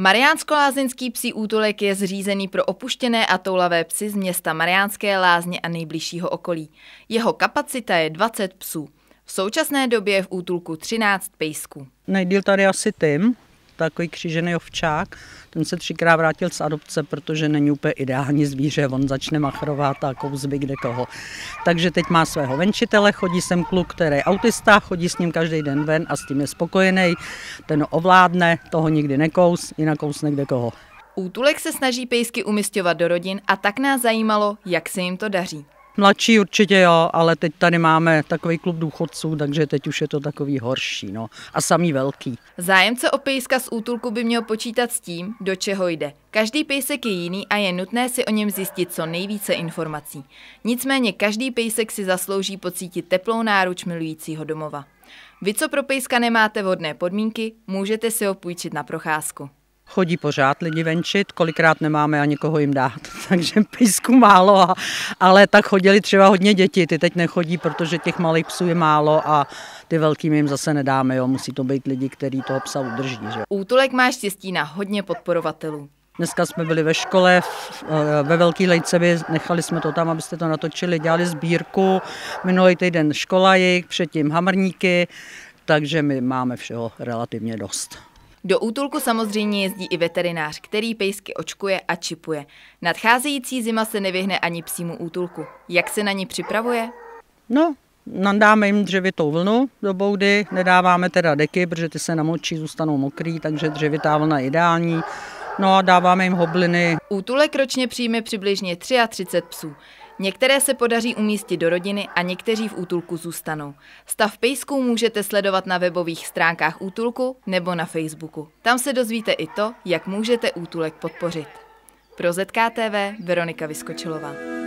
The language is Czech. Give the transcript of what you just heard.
Mariánsko-lázeňský psí útulek je zřízený pro opuštěné a toulavé psy z města Mariánské lázně a nejbližšího okolí. Jeho kapacita je 20 psů. V současné době je v útulku 13 pejsků. Nejdíl tady asi Tim, takový křížený ovčák, ten se třikrát vrátil z adopce, protože není úplně ideální zvíře, on začne machrovat a kouzby kde koho. Takže teď má svého venčitele, chodí sem kluk, který je autista, chodí s ním každý den ven a s tím je spokojený, ten ovládne, toho nikdy nekous, jinak kousne kde koho. Útulek se snaží pejsky umistovat do rodin a tak nás zajímalo, jak se jim to daří. Mladší určitě jo, ale teď tady máme takový klub důchodců, takže teď už je to takový horší. No. A samý velký. Zájemce o pejska z útulku by měl počítat s tím, do čeho jde. Každý pejsek je jiný a je nutné si o něm zjistit co nejvíce informací. Nicméně každý pejsek si zaslouží pocítit teplou náruč milujícího domova. Vy, co pro pejska nemáte vodné podmínky, můžete si ho půjčit na procházku. Chodí pořád lidi venčit, kolikrát nemáme ani koho jim dát, takže písku málo, a, ale tak chodili třeba hodně děti, ty teď nechodí, protože těch malých psů je málo a ty velkým jim zase nedáme, jo. musí to být lidi, kteří toho psa udrží. Že? Útulek má štěstí na hodně podporovatelů. Dneska jsme byli ve škole, eh, ve Velký Lejcevi, nechali jsme to tam, abyste to natočili, dělali sbírku, minulý týden škola jejich, předtím hamrníky, takže my máme všeho relativně dost. Do útulku samozřejmě jezdí i veterinář, který pejsky očkuje a čipuje. Nadcházející zima se nevyhne ani psímu útulku. Jak se na ní připravuje? No, nandáme jim dřevitou vlnu do boudy, nedáváme teda deky, protože ty se namočí, zůstanou mokrý, takže dřevitá vlna je ideální. No a dáváme jim hobliny. Útulek ročně přijme přibližně 33 psů. Některé se podaří umístit do rodiny a někteří v útulku zůstanou. Stav pejsků můžete sledovat na webových stránkách útulku nebo na Facebooku. Tam se dozvíte i to, jak můžete útulek podpořit. Pro ZKTV Veronika Vyskočilová.